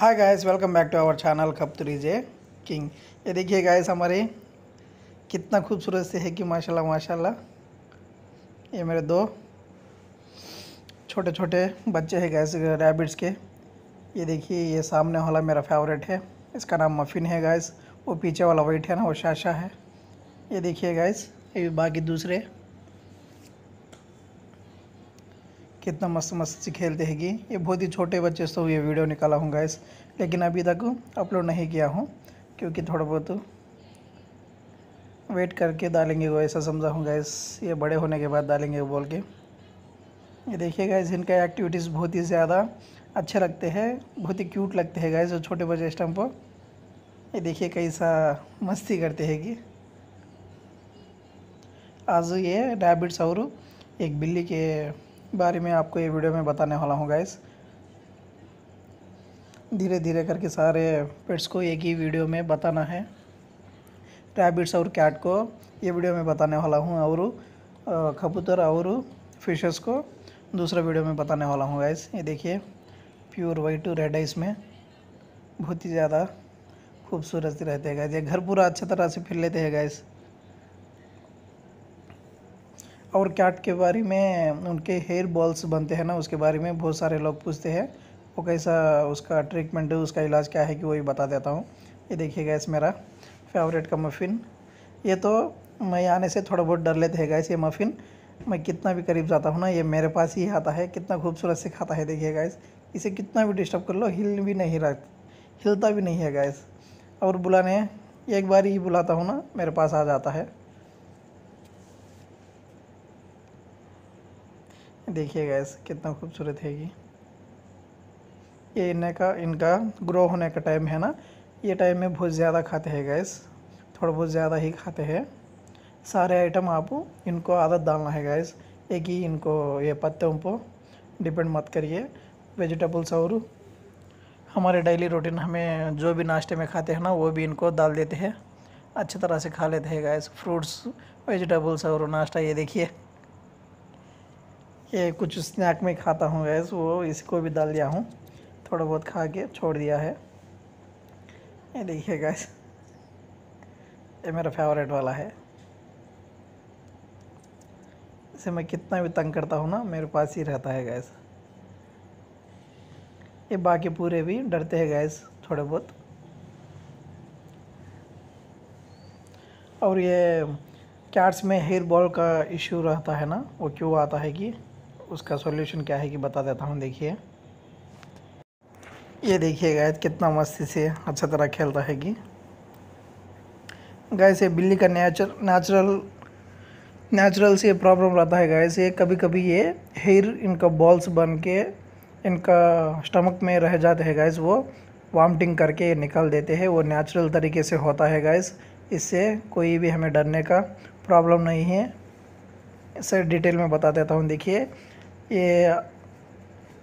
hi guys welcome back to our channel खपतरीजे किंग ये देखिए गाइस हमारे कितना खूबसूरत से है कि माशाल्लाह माशाल्लाह ये मेरे दो छोटे छोटे बच्चे हैं गाइस रैबिट्स के ये देखिए ये सामने वाला मेरा फेवरेट है इसका नाम मफिन है गाइस वो पीछे वाला वेट है ना वो शाशा है ये देखिए गाइस ये बाकी दूसरे कितना मस्त मस्त से खेलते हैं कि ये बहुत ही छोटे बच्चे से ये वीडियो निकाला हूँ गाइस लेकिन अभी तक अपलोड नहीं किया हूँ क्योंकि थोड़ा बहुत वेट करके डालेंगे वो ऐसा समझा हूँ गाइस ये बड़े होने के बाद डालेंगे बोल के ये देखिए गाइस इनका एक्टिविटीज़ बहुत ही ज़्यादा अच्छे लगते हैं बहुत ही क्यूट लगते हैं गाइस जो छोटे बच्चे इस टाइम पर ये देखिए कैसा मस्ती करते हैं कि आज ये रैबिट्स और एक बिल्ली के बारे में आपको ये वीडियो में बताने वाला हूँ गैस धीरे धीरे करके सारे पेट्स को एक ही वीडियो में बताना है रैबिट्स और कैट को ये वीडियो में बताने वाला हूँ और कबूतर और फिशेस को दूसरा वीडियो में बताने वाला हूँ गैस ये देखिए प्योर वाइट टू रेड है इसमें बहुत ही ज़्यादा खूबसूरत रहते हैं गैस ये घर पूरा अच्छी तरह से फिर लेते हैं गैस और कैट के बारे में उनके हेयर बॉल्स बनते हैं ना उसके बारे में बहुत सारे लोग पूछते हैं वो कैसा उसका ट्रीटमेंट है उसका इलाज क्या है कि वही बता देता हूँ ये देखिएगा इस मेरा फेवरेट का मफ़िन ये तो मैं आने से थोड़ा बहुत डर लेते हैं गैस ये मफ़िन मैं कितना भी करीब जाता हूँ ना ये मेरे पास ही आता है कितना खूबसूरत से खाता है देखिए गैस इसे कितना भी डिस्टर्ब कर लो हिल भी नहीं रख हिलता भी नहीं है गैस और बुलाने एक बार ही बुलाता हूँ ना मेरे पास आ जाता है देखिए गैस कितना खूबसूरत है ये ये इनका इनका ग्रो होने का टाइम है ना ये टाइम में बहुत ज़्यादा खाते हैं गैस थोड़ा बहुत ज़्यादा ही खाते हैं सारे आइटम आप इनको आदत डालना है गैस एक ही इनको ये पत्तों पर डिपेंड मत करिए वेजिटेबल्स और हमारे डेली रूटीन हमें जो भी नाश्ते में खाते हैं ना वो भी इनको डाल देते हैं अच्छी तरह से खा लेते हैं गैस फ्रूट्स वेजिटेबल्स और नाश्ता ये देखिए ये कुछ स्नैक में खाता हूँ गैस वो इसको भी डाल दिया हूँ थोड़ा बहुत खा के छोड़ दिया है ये देखिए गैस ये मेरा फेवरेट वाला है इसे मैं कितना भी तंग करता हूँ ना मेरे पास ही रहता है गैस ये बाकी पूरे भी डरते हैं गैस थोड़े बहुत और ये कैट्स में हेयर बॉल का इशू रहता है ना वो क्यों आता है कि उसका सॉल्यूशन क्या है कि बता देता हूँ देखिए ये देखिए गैस कितना मस्ती से अच्छा तरह खेलता है कि गैस ये बिल्ली का नेचर नेचुरल नेचुरल से प्रॉब्लम रहता है गैस ये कभी कभी ये हेयर इनका बॉल्स बन के इनका स्टमक में रह जाते हैं गैस वो वामटिंग करके निकाल देते हैं वो नेचुरल तरीके से होता है गैस इससे कोई भी हमें डरने का प्रॉब्लम नहीं है सर डिटेल में बता देता हूँ देखिए ये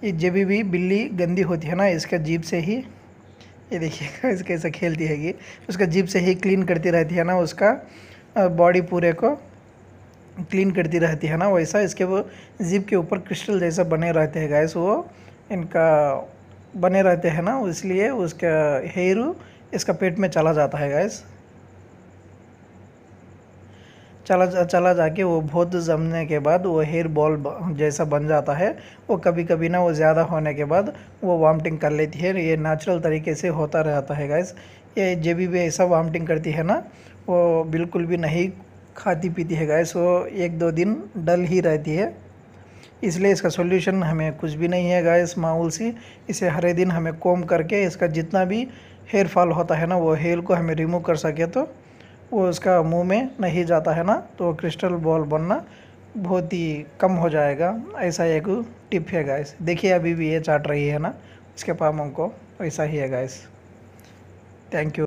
ये जब भी बिल्ली गंदी होती है ना इसका जीप से ही ये देखिएगा इसके ऐसा खेलती है कि उसका जीप से ही क्लीन करती रहती है ना उसका बॉडी पूरे को क्लीन करती रहती है ना वैसा इसके वो जीप के ऊपर क्रिस्टल जैसा बने रहते हैं गैस वो इनका बने रहते हैं ना इसलिए उसका हेयर इसका पेट में चला जाता है गैस चला जा चला जाके वो बहुत जमने के बाद वो हेयर बॉल जैसा बन जाता है वो कभी कभी ना वो ज़्यादा होने के बाद वो वामटिंग कर लेती है ये नेचुरल तरीके से होता रहता है गैस ये जब भी ऐसा वामटिंग करती है ना वो बिल्कुल भी नहीं खाती पीती है गैस वो एक दो दिन डल ही रहती है इसलिए इसका सोल्यूशन हमें कुछ भी नहीं है गैस माउल सी इसे हरे दिन हमें कोम करके इसका जितना भी हेयर फॉल होता है ना वो हेयर को हमें रिमूव कर सके तो वो उसका मुंह में नहीं जाता है ना तो क्रिस्टल बॉल बनना बहुत ही कम हो जाएगा ऐसा एक टिप है गैस देखिए अभी भी ये चाट रही है ना उसके पाम को ऐसा ही है गैस थैंक यू